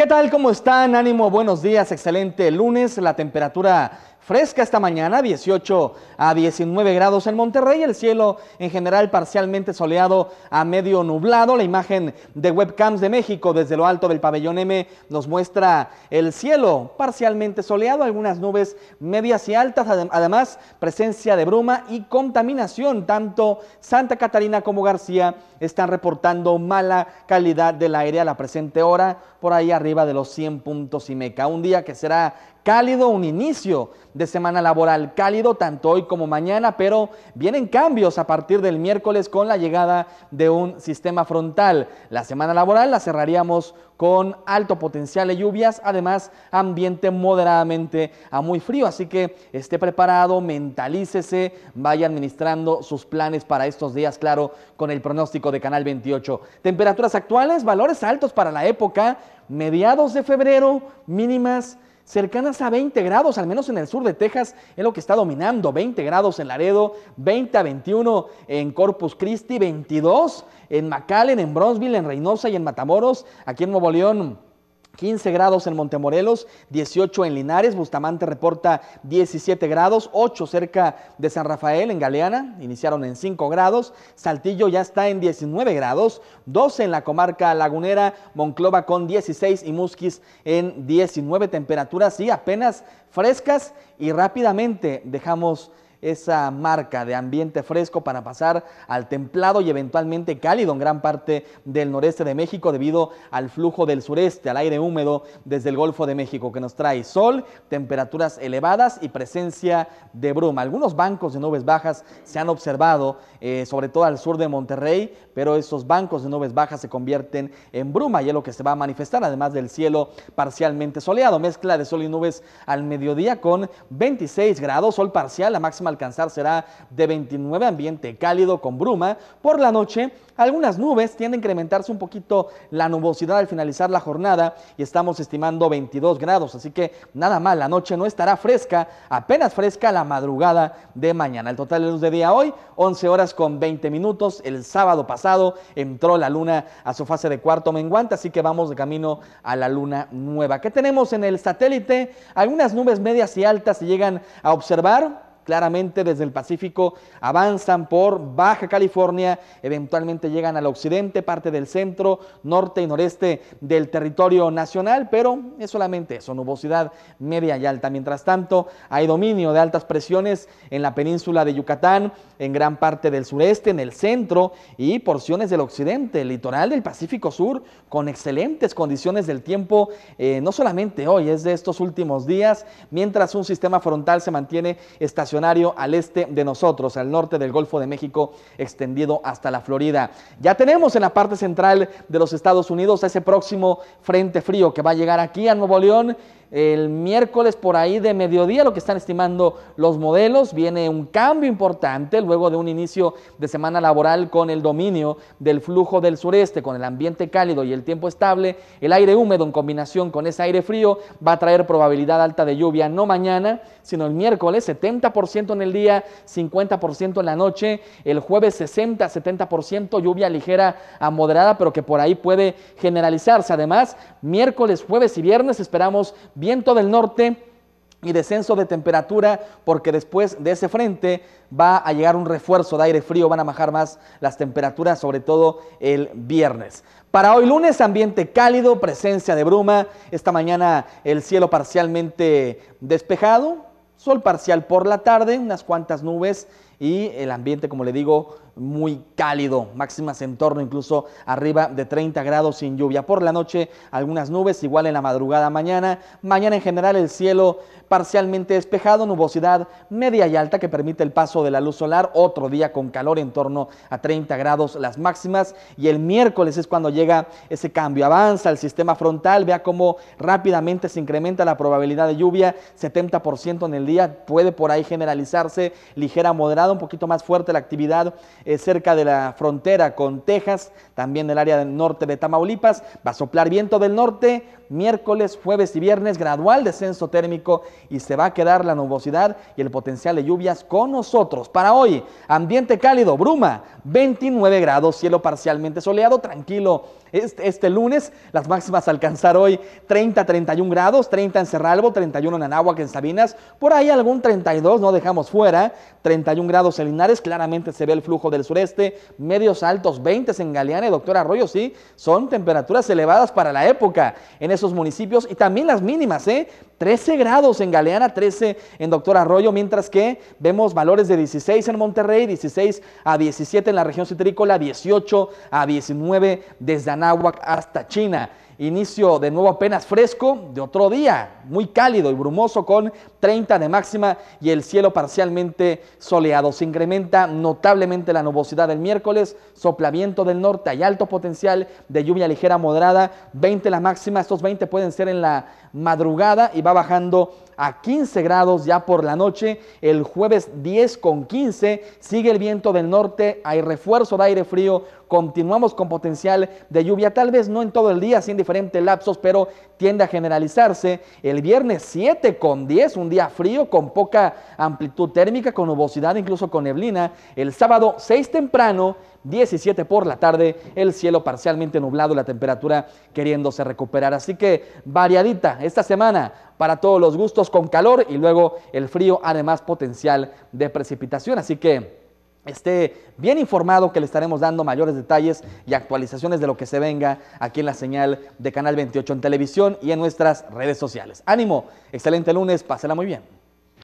¿Qué tal? ¿Cómo están? Ánimo, buenos días, excelente lunes. La temperatura fresca esta mañana, 18 a 19 grados en Monterrey, el cielo en general parcialmente soleado a medio nublado, la imagen de webcams de México desde lo alto del pabellón M nos muestra el cielo parcialmente soleado, algunas nubes medias y altas, además presencia de bruma y contaminación, tanto Santa Catarina como García están reportando mala calidad del aire a la presente hora, por ahí arriba de los 100 puntos y meca, un día que será Cálido un inicio de semana laboral, cálido tanto hoy como mañana, pero vienen cambios a partir del miércoles con la llegada de un sistema frontal. La semana laboral la cerraríamos con alto potencial de lluvias, además ambiente moderadamente a muy frío, así que esté preparado, mentalícese, vaya administrando sus planes para estos días, claro, con el pronóstico de Canal 28. Temperaturas actuales, valores altos para la época, mediados de febrero, mínimas cercanas a 20 grados, al menos en el sur de Texas, es lo que está dominando, 20 grados en Laredo, 20 a 21 en Corpus Christi, 22 en McAllen, en Bronzeville, en Reynosa y en Matamoros, aquí en Nuevo León 15 grados en Montemorelos, 18 en Linares, Bustamante reporta 17 grados, 8 cerca de San Rafael en Galeana, iniciaron en 5 grados, Saltillo ya está en 19 grados, 12 en la comarca lagunera, Monclova con 16 y Musquis en 19 temperaturas y apenas frescas y rápidamente dejamos esa marca de ambiente fresco para pasar al templado y eventualmente cálido en gran parte del noreste de México debido al flujo del sureste, al aire húmedo desde el Golfo de México que nos trae sol, temperaturas elevadas y presencia de bruma. Algunos bancos de nubes bajas se han observado, eh, sobre todo al sur de Monterrey, pero esos bancos de nubes bajas se convierten en bruma y es lo que se va a manifestar, además del cielo parcialmente soleado, mezcla de sol y nubes al mediodía con 26 grados, sol parcial, la máxima alcanzar será de 29 ambiente cálido con bruma. Por la noche, algunas nubes tienden a incrementarse un poquito la nubosidad al finalizar la jornada y estamos estimando 22 grados, así que nada mal, la noche no estará fresca, apenas fresca la madrugada de mañana. El total de luz de día hoy, 11 horas con 20 minutos. El sábado pasado entró la luna a su fase de cuarto menguante, así que vamos de camino a la luna nueva. ¿Qué tenemos en el satélite? Algunas nubes medias y altas se llegan a observar claramente desde el Pacífico, avanzan por Baja California, eventualmente llegan al occidente, parte del centro, norte y noreste del territorio nacional, pero es solamente eso, nubosidad media y alta. Mientras tanto, hay dominio de altas presiones en la península de Yucatán, en gran parte del sureste, en el centro y porciones del occidente, el litoral del Pacífico Sur, con excelentes condiciones del tiempo, eh, no solamente hoy, es de estos últimos días, mientras un sistema frontal se mantiene estacionado al este de nosotros, al norte del Golfo de México, extendido hasta la Florida. Ya tenemos en la parte central de los Estados Unidos ese próximo frente frío que va a llegar aquí a Nuevo León el miércoles por ahí de mediodía, lo que están estimando los modelos. Viene un cambio importante luego de un inicio de semana laboral con el dominio del flujo del sureste, con el ambiente cálido y el tiempo estable. El aire húmedo en combinación con ese aire frío va a traer probabilidad alta de lluvia, no mañana, sino el miércoles, 70% en el día, 50% en la noche. El jueves 60-70%, lluvia ligera a moderada, pero que por ahí puede generalizarse. Además, miércoles, jueves y viernes esperamos viento del norte y descenso de temperatura porque después de ese frente va a llegar un refuerzo de aire frío, van a bajar más las temperaturas, sobre todo el viernes. Para hoy lunes, ambiente cálido, presencia de bruma. Esta mañana el cielo parcialmente despejado, Sol parcial por la tarde, unas cuantas nubes y el ambiente, como le digo, muy cálido. Máximas en torno incluso arriba de 30 grados sin lluvia. Por la noche algunas nubes, igual en la madrugada mañana. Mañana en general el cielo parcialmente despejado, nubosidad media y alta que permite el paso de la luz solar. Otro día con calor en torno a 30 grados las máximas. Y el miércoles es cuando llega ese cambio. Avanza el sistema frontal, vea cómo rápidamente se incrementa la probabilidad de lluvia, 70% en el día. Puede por ahí generalizarse ligera, moderada, un poquito más fuerte la actividad eh, cerca de la frontera con Texas, también el área del norte de Tamaulipas. Va a soplar viento del norte miércoles, jueves y viernes, gradual descenso térmico y se va a quedar la nubosidad y el potencial de lluvias con nosotros. Para hoy, ambiente cálido, bruma, 29 grados, cielo parcialmente soleado, tranquilo. Este, este lunes, las máximas alcanzar hoy 30, 31 grados, 30 en Cerralbo, 31 en Anáhuac, en Sabinas, por ahí hay algún 32, no dejamos fuera, 31 grados en Linares, claramente se ve el flujo del sureste, medios altos 20 en Galeana y Doctor Arroyo, sí, son temperaturas elevadas para la época en esos municipios y también las mínimas, ¿eh? 13 grados en Galeana, 13 en Doctor Arroyo, mientras que vemos valores de 16 en Monterrey, 16 a 17 en la región citrícola, 18 a 19 desde Anáhuac hasta China. Inicio de nuevo apenas fresco de otro día, muy cálido y brumoso con 30 de máxima y el cielo parcialmente soleado. Se incrementa notablemente la nubosidad del miércoles, soplamiento del norte, hay alto potencial de lluvia ligera moderada, 20 la máxima, estos 20 pueden ser en la madrugada y va bajando a 15 grados ya por la noche. El jueves 10 con 15 sigue el viento del norte, hay refuerzo de aire frío. Continuamos con potencial de lluvia, tal vez no en todo el día, sin diferentes lapsos, pero tiende a generalizarse. El viernes 7 con 10, un día frío con poca amplitud térmica, con nubosidad, incluso con neblina. El sábado 6 temprano 17 por la tarde, el cielo parcialmente nublado, la temperatura queriéndose recuperar. Así que variadita esta semana para todos los gustos con calor y luego el frío, además potencial de precipitación. Así que esté bien informado que le estaremos dando mayores detalles y actualizaciones de lo que se venga aquí en la señal de Canal 28 en televisión y en nuestras redes sociales. Ánimo, excelente lunes, pásela muy bien.